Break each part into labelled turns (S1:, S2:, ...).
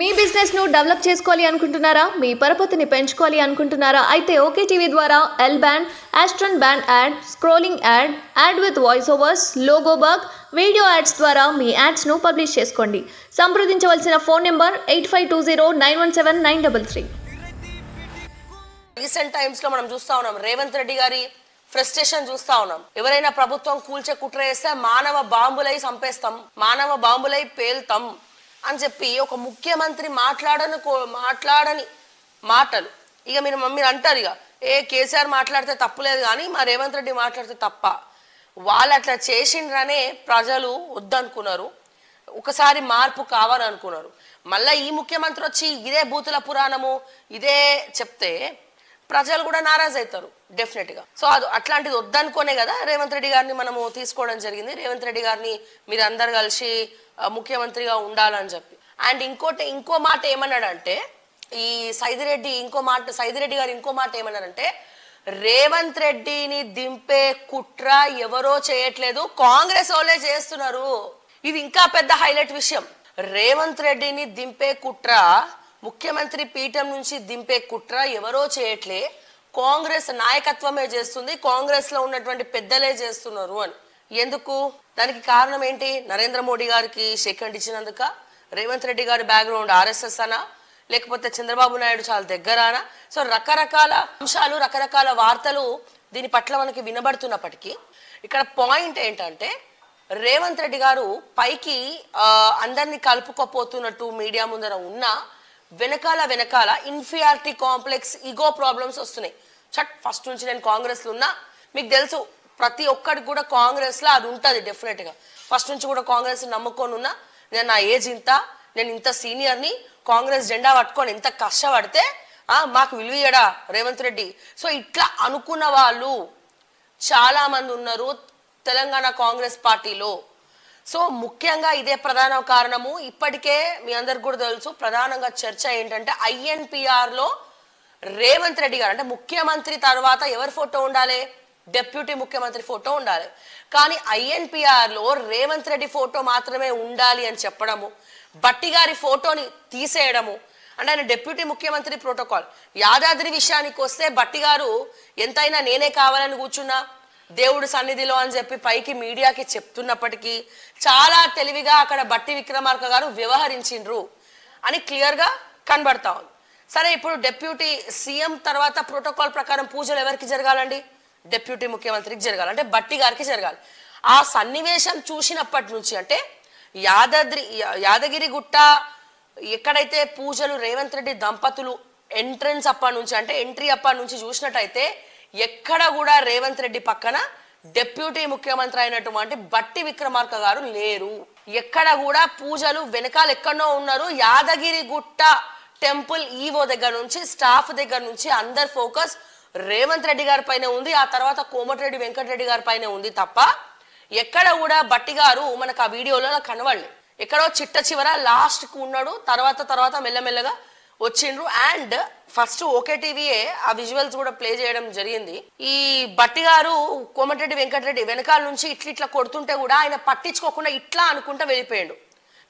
S1: మీ బిజినెస్ను డెవలప్ చేసుకోవాలి అనుకుంటున్నారా మీ పరపతిని పెంచుకోవాలి అనుకుంటున్నారా అయితే ఓకే టీవీ ద్వారా ఎల్ బ్యాండ్ యాస్ట్రన్ band ad scrolling ad ad with voice overs logo video ads ద్వారా మీ యాడ్స్ను పబ్లిష్ చేసుకోండి సంప్రదించవలసిన phone number eight five two zero nine one seven nine double three recent టైమ్స్లో మనం చూస్తా ఉన్నాం రేవంత్ రెడ్డి గారి ఫ్రస్ట్రేషన్ చూస్తా ఉన్నాం ఎవరైనా ప్రభుత్వం కూల్చే కుట్ర చేస్తే మానవ బాంబులై చంపేస్తాం మానవ బాంబులై పేల్తాం అని చెప్పి ఒక ముఖ్యమంత్రి మాట్లాడని మాట్లాడని మాటలు ఇక మీరు మమ్మీ అంటారు ఇక ఏ కేసీఆర్ మాట్లాడితే తప్పులేదు కానీ మా రేవంత్ రెడ్డి మాట్లాడితే తప్ప వాళ్ళు అట్లా చేసిండ్రనే ప్రజలు వద్దనుకున్నారు ఒకసారి మార్పు కావాలనుకున్నారు మళ్ళీ ఈ ముఖ్యమంత్రి వచ్చి ఇదే బూతుల పురాణము ఇదే చెప్తే ప్రజలు కూడా నారాజ్ అవుతారు డెఫినెట్గా సో అది అట్లాంటిది వద్దనుకోనే కదా రేవంత్ రెడ్డి గారిని మనము తీసుకోవడం జరిగింది రేవంత్ రెడ్డి గారిని మీరు అందరు కలిసి ముఖ్యమంత్రిగా ఉండాలని చెప్పి అండ్ ఇంకోటి ఇంకో మాట ఏమన్నాడంటే ఈ సైదిరెడ్డి ఇంకో మాట సైదిరెడ్డి గారు ఇంకో మాట ఏమన్నారంటే రేవంత్ రెడ్డిని దింపే కుట్ర ఎవరో చేయట్లేదు కాంగ్రెస్ వాళ్ళే చేస్తున్నారు ఇది ఇంకా పెద్ద హైలైట్ విషయం రేవంత్ రెడ్డిని దింపే కుట్ర ముఖ్యమంత్రి పీఠం నుంచి దింపే కుట్ర ఎవరో చేయట్లే కాంగ్రెస్ నాయకత్వమే చేస్తుంది కాంగ్రెస్ లో ఉన్నటువంటి పెద్దలే చేస్తున్నారు అని ఎందుకు దానికి కారణం ఏంటి నరేంద్ర మోడీ గారికి సెకండ్ ఇచ్చినందుక రేవంత్ రెడ్డి గారి బ్యాక్గ్రౌండ్ ఆర్ఎస్ఎస్ అనా లేకపోతే చంద్రబాబు నాయుడు చాలా దగ్గరానా సో రకరకాల అంశాలు రకరకాల వార్తలు దీని పట్ల మనకి వినబడుతున్నప్పటికీ ఇక్కడ పాయింట్ ఏంటంటే రేవంత్ రెడ్డి గారు పైకి అందరినీ కలుపుకోపోతున్నట్టు మీడియా ముందర ఉన్నా వెనకాల వెనకాల ఇన్ఫియారిటీ కాంప్లెక్స్ ఈగో ప్రాబ్లమ్స్ వస్తున్నాయి చట్ ఫస్ట్ నుంచి నేను కాంగ్రెస్లో ఉన్నా మీకు తెలుసు ప్రతి ఒక్కరికి కూడా కాంగ్రెస్లో అది ఉంటుంది డెఫినెట్గా ఫస్ట్ నుంచి కూడా కాంగ్రెస్ నమ్ముకొని ఉన్నా నేను నా ఏజ్ ఇంత నేను ఇంత సీనియర్ని కాంగ్రెస్ జెండా పట్టుకొని ఇంత కష్టపడితే మాకు విలువయడా రేవంత్ రెడ్డి సో ఇట్లా అనుకున్న వాళ్ళు చాలామంది ఉన్నారు తెలంగాణ కాంగ్రెస్ పార్టీలో సో ముఖ్యంగా ఇదే ప్రధాన కారణము ఇప్పటికే మీ అందరికి కూడా తెలుసు ప్రధానంగా చర్చ ఏంటంటే ఐఎన్పిఆర్లో రేవంత్ రెడ్డి గారు అంటే ముఖ్యమంత్రి తర్వాత ఎవరి ఫోటో ఉండాలి డెప్యూటీ ముఖ్యమంత్రి ఫోటో ఉండాలి కానీ ఐఎన్పిఆర్లో రేవంత్ రెడ్డి ఫోటో మాత్రమే ఉండాలి అని చెప్పడము బట్టి గారి ఫోటోని తీసేయడము అంటే ఆయన డెప్యూటీ ముఖ్యమంత్రి ప్రోటోకాల్ యాదాద్రి విషయానికి వస్తే బట్టి గారు ఎంతైనా నేనే కావాలని కూర్చున్నా దేవుడు సన్నిధిలో అని చెప్పి పైకి మీడియాకి చెప్తున్నప్పటికీ చాలా తెలివిగా అక్కడ బట్టి విక్రమార్క గారు వ్యవహరించిండ్రు అని క్లియర్గా కనబడతా ఉంది సరే ఇప్పుడు డెప్యూటీ సీఎం తర్వాత ప్రోటోకాల్ ప్రకారం పూజలు ఎవరికి జరగాలండి డెప్యూటీ ముఖ్యమంత్రికి జరగాలి అంటే బట్టి గారికి జరగాలి ఆ సన్నివేశం చూసినప్పటి నుంచి అంటే యాదాద్రి యాదగిరి గుట్ట ఎక్కడైతే పూజలు రేవంత్ రెడ్డి దంపతులు ఎంట్రెన్స్ అప్పటి నుంచి అంటే ఎంట్రీ అప్పటి నుంచి చూసినట్టయితే ఎక్కడ కూడా రేవంత్ రెడ్డి పక్కన డెప్యూటీ ముఖ్యమంత్రి అయినటువంటి బట్టి విక్రమార్క గారు లేరు ఎక్కడ కూడా పూజలు వెనకాల ఎక్కడో ఉన్నారు యాదగిరి గుట్ట టెంపుల్ ఈవో దగ్గర నుంచి స్టాఫ్ దగ్గర నుంచి అందరు ఫోకస్ రేవంత్ రెడ్డి గారి పైన ఉంది ఆ తర్వాత కోమటిరెడ్డి వెంకటరెడ్డి గారి పైన ఉంది తప్ప ఎక్కడ కూడా బట్టి గారు మనకు ఆ వీడియోలో కనవాళ్ళు ఎక్కడో చిట్ట చివర లాస్ట్కు ఉన్నాడు తర్వాత తర్వాత మెల్లమెల్లగా వచ్చిండ్రు అండ్ ఫస్ట్ ఓకే టీవీయే ఆ విజువల్స్ కూడా ప్లే చేయడం జరిగింది ఈ బట్టి గారు కోమటిరెడ్డి వెంకటరెడ్డి వెనకాల నుంచి ఇట్లా ఇట్లా కొడుతుంటే కూడా ఆయన పట్టించుకోకుండా ఇట్లా అనుకుంటా వెళ్ళిపోయాడు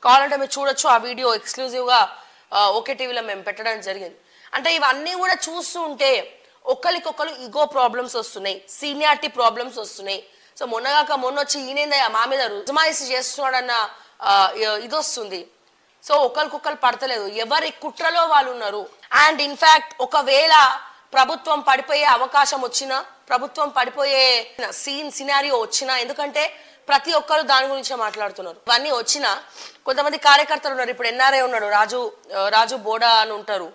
S1: కావాలంటే మీరు చూడొచ్చు ఆ వీడియో ఎక్స్క్లూజివ్గా ఓకే టీవీలో మేము పెట్టడం జరిగింది అంటే ఇవన్నీ కూడా చూస్తూ ఉంటే ఒకరికొకరు ఈగో ప్రాబ్లమ్స్ వస్తున్నాయి సీనియారిటీ ప్రాబ్లమ్స్ వస్తున్నాయి సో మొన్నగాక మొన్న వచ్చి ఈయనేందయ్యా మా మీద రుజుమాయిస్ చేస్తున్నాడన్న ఇది వస్తుంది సో ఒకరికొకరు పడతలేదు ఎవరి కుట్రలో వాళ్ళు ఉన్నారు అండ్ ఇన్ఫాక్ట్ ఒకవేళ ప్రభుత్వం పడిపోయే అవకాశం వచ్చినా ప్రభుత్వం పడిపోయే సీన్ సినారియో వచ్చినా ఎందుకంటే ప్రతి ఒక్కరు దాని గురించి మాట్లాడుతున్నారు ఇవన్నీ వచ్చినా కొంతమంది కార్యకర్తలు ఉన్నారు ఇప్పుడు ఎన్ఆర్ఐ ఉన్నాడు రాజు రాజు బోడా అని ఉంటారు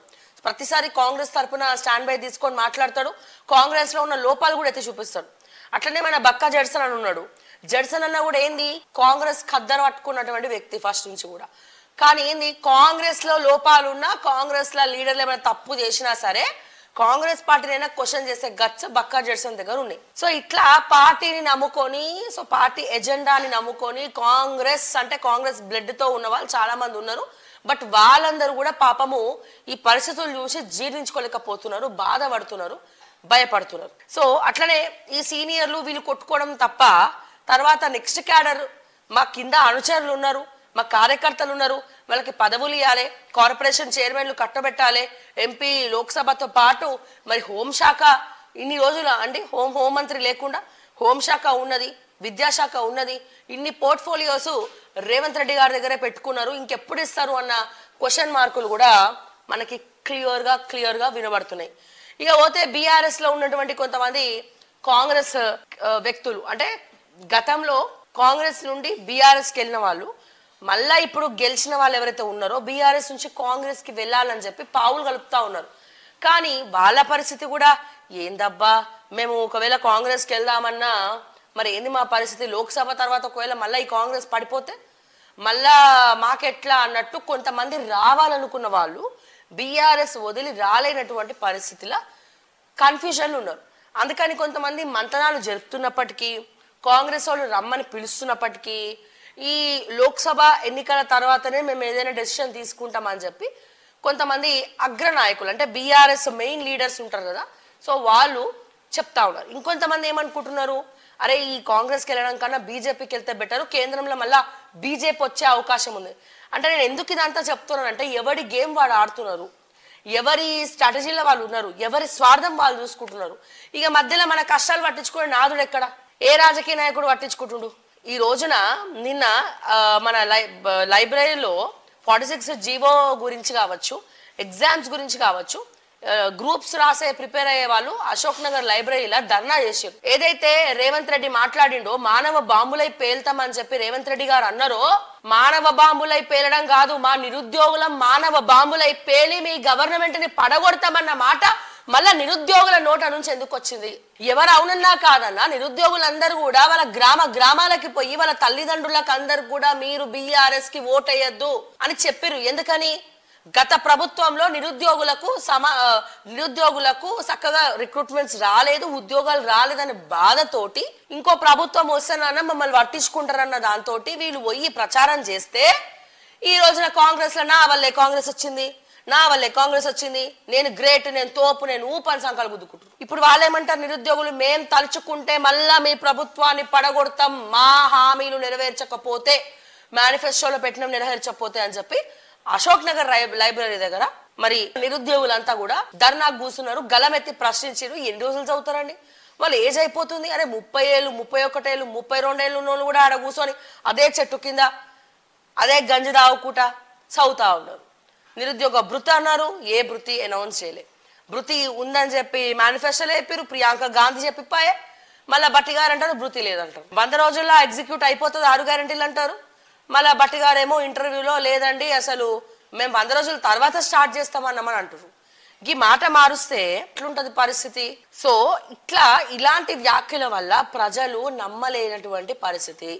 S1: ప్రతిసారి కాంగ్రెస్ తరఫున స్టాండ్ బై తీసుకొని మాట్లాడతాడు కాంగ్రెస్ లో ఉన్న లోపాలు కూడా ఎత్తి చూపిస్తాడు అట్లనే మన బక్కా జడ్సన్ అని ఉన్నాడు జడ్సన్ అన్న కూడా ఏంది కాంగ్రెస్ ఖద్దరు పట్టుకున్నటువంటి వ్యక్తి ఫస్ట్ నుంచి కూడా కానీ ఏంది కాంగ్రెస్లో లోపాలు ఉన్నా కాంగ్రెస్లో లీడర్లు ఏమైనా తప్పు చేసినా సరే కాంగ్రెస్ పార్టీనైనా క్వశ్చన్ చేసే గచ్చ బక్కా జడ్సన్ దగ్గర ఉన్నాయి సో ఇట్లా పార్టీని నమ్ముకొని సో పార్టీ ఎజెండాని నమ్ముకొని కాంగ్రెస్ అంటే కాంగ్రెస్ బ్లడ్తో ఉన్న వాళ్ళు చాలా మంది ఉన్నారు బట్ వాళ్ళందరూ కూడా పాపము ఈ పరిస్థితులు చూసి జీర్ణించుకోలేకపోతున్నారు బాధపడుతున్నారు భయపడుతున్నారు సో అట్లనే ఈ సీనియర్లు వీళ్ళు కొట్టుకోవడం తప్ప తర్వాత నెక్స్ట్ క్యాడర్ మా కింద అనుచరులు ఉన్నారు మా కార్యకర్తలు ఉన్నారు వాళ్ళకి పదవులు ఇవ్వాలి కార్పొరేషన్ చైర్మన్లు కట్టబెట్టాలి ఎంపీ లోక్సభతో పాటు మరి హోంశాఖ ఇన్ని రోజులు అండి హోం హోంమంత్రి లేకుండా హోంశాఖ ఉన్నది విద్యాశాఖ ఉన్నది ఇన్ని పోర్ట్ఫోలియోస్ రేవంత్ రెడ్డి గారి దగ్గరే పెట్టుకున్నారు ఇంకెప్పుడు ఇస్తారు అన్న క్వశ్చన్ మార్కులు కూడా మనకి క్లియర్గా క్లియర్గా వినబడుతున్నాయి ఇక పోతే బీఆర్ఎస్లో ఉన్నటువంటి కొంతమంది కాంగ్రెస్ వ్యక్తులు అంటే గతంలో కాంగ్రెస్ నుండి బీఆర్ఎస్కి వెళ్ళిన వాళ్ళు మళ్ళా ఇప్పుడు గెలిచిన వాళ్ళు ఎవరైతే ఉన్నారో బీఆర్ఎస్ నుంచి కాంగ్రెస్ కి వెళ్ళాలని చెప్పి పావులు కలుపుతా ఉన్నారు కానీ వాళ్ళ పరిస్థితి కూడా ఏందబ్బా మేము ఒకవేళ కాంగ్రెస్కి వెళ్దామన్నా మరి ఏంది మా పరిస్థితి లోక్సభ తర్వాత ఒకవేళ మళ్ళీ ఈ కాంగ్రెస్ పడిపోతే మళ్ళా మాకెట్లా అన్నట్టు కొంతమంది రావాలనుకున్న వాళ్ళు బీఆర్ఎస్ వదిలి రాలేనటువంటి పరిస్థితిలో కన్ఫ్యూజన్లు ఉన్నారు అందుకని కొంతమంది మంతనాలు జరుపుతున్నప్పటికీ కాంగ్రెస్ వాళ్ళు రమ్మని పిలుస్తున్నప్పటికీ ఈ లోక్సభ ఎన్నికల తర్వాతనే మేము ఏదైనా డెసిషన్ తీసుకుంటామని చెప్పి కొంతమంది అగ్ర నాయకులు అంటే బీఆర్ఎస్ మెయిన్ లీడర్స్ ఉంటారు కదా సో వాళ్ళు చెప్తా ఉన్నారు ఇంకొంతమంది ఏమనుకుంటున్నారు అరే ఈ కాంగ్రెస్కి వెళ్ళడం కన్నా బీజేపీకి వెళ్తే బెటర్ కేంద్రంలో మళ్ళా బీజేపీ వచ్చే అవకాశం ఉంది అంటే నేను ఎందుకు ఇదంతా చెప్తున్నాను అంటే ఎవరి గేమ్ వాడు ఆడుతున్నారు ఎవరి స్ట్రాటజీలో వాళ్ళు ఉన్నారు ఎవరి స్వార్థం వాళ్ళు చూసుకుంటున్నారు ఇక మధ్యలో మన కష్టాలు పట్టించుకునే నాదుడు ఎక్కడ ఏ రాజకీయ నాయకుడు పట్టించుకుంటుండు ఈ రోజున నిన్న మన లైబ్రరీలో ఫార్టీ సిక్స్ జీవో గురించి కావచ్చు ఎగ్జామ్స్ గురించి కావచ్చు గ్రూప్స్ రాసే ప్రిపేర్ అయ్యే వాళ్ళు అశోక్ నగర్ లైబ్రరీలో ధర్నా చేశారు ఏదైతే రేవంత్ రెడ్డి మాట్లాడిండో మానవ బాంబులై పేల్తామని చెప్పి రేవంత్ రెడ్డి గారు అన్నారో మానవ బాంబులై పేలడం కాదు మా నిరుద్యోగులం మానవ బాంబులై పేలి మీ గవర్నమెంట్ ని పడగొడతామన్న మాట మళ్ళీ నిరుద్యోగుల నోట నుంచి ఎందుకు వచ్చింది ఎవరు అవునన్నా కాదన్నా నిరుద్యోగులందరూ కూడా వాళ్ళ గ్రామ గ్రామాలకి పోయి వాళ్ళ తల్లిదండ్రులకు అందరు కూడా మీరు బిఆర్ఎస్ కి అయ్యొద్దు అని చెప్పిరు ఎందుకని గత ప్రభుత్వంలో నిరుద్యోగులకు సమా నిరుద్యోగులకు చక్కగా రిక్రూట్మెంట్స్ రాలేదు ఉద్యోగాలు రాలేదనే బాధతోటి ఇంకో ప్రభుత్వం వస్తానన్న మమ్మల్ని పట్టించుకుంటారన్న దాంతో వీళ్ళు పోయి ప్రచారం చేస్తే ఈ రోజున కాంగ్రెస్లో నా వల్లే కాంగ్రెస్ వచ్చింది నా వల్లే కాంగ్రెస్ వచ్చింది నేను గ్రేట్ నేను తోపు నేను ఊపని సంకాలు గుద్దుకుంటున్నాను ఇప్పుడు వాళ్ళేమంటారు నిరుద్యోగులు మేం తలుచుకుంటే మళ్ళా మీ ప్రభుత్వాన్ని పడగొడతాం మా హామీలు నెరవేర్చకపోతే మేనిఫెస్టోలో పెట్టిన నెరవేర్చకపోతే అని చెప్పి అశోక్ నగర్ లైబ్రరీ దగ్గర మరి నిరుద్యోగులంతా కూడా ధర్నా కూర్చున్నారు గలమెత్తి ప్రశ్నించారు ఎన్ని రోజులు చదువుతారండి వాళ్ళు ఏజ్ అయిపోతుంది అరే ముప్పై ఏళ్ళు ముప్పై ఒకటేళ్ళు ముప్పై రెండేళ్ళు ఉన్నోళ్ళు కూడా ఆడ కూర్చొని అదే చెట్టు కింద అదే గంజి తాగుకుంటా చదువుతా ఉన్నారు నిరుద్యోగ భృతి అన్నారు ఏ భృతి అనౌన్స్ చేయలే భృతి ఉందని చెప్పి మేనిఫెస్టోలో చెప్పారు ప్రియాంక గాంధీ చెప్పిపోయే మళ్ళీ బట్టి గారు అంటారు భృతి లేదంటారు వంద రోజుల్లో ఎగ్జిక్యూట్ అయిపోతుంది ఆరు గ్యారంటీలు అంటారు మళ్ళీ బట్టి గారేమో ఇంటర్వ్యూలో లేదండి అసలు మేము వంద రోజుల తర్వాత స్టార్ట్ చేస్తామన్నామని అంటారు ఈ మాట మారుస్తే ఎట్లుంటది పరిస్థితి సో ఇట్లా ఇలాంటి వ్యాఖ్యల వల్ల ప్రజలు నమ్మలేనటువంటి పరిస్థితి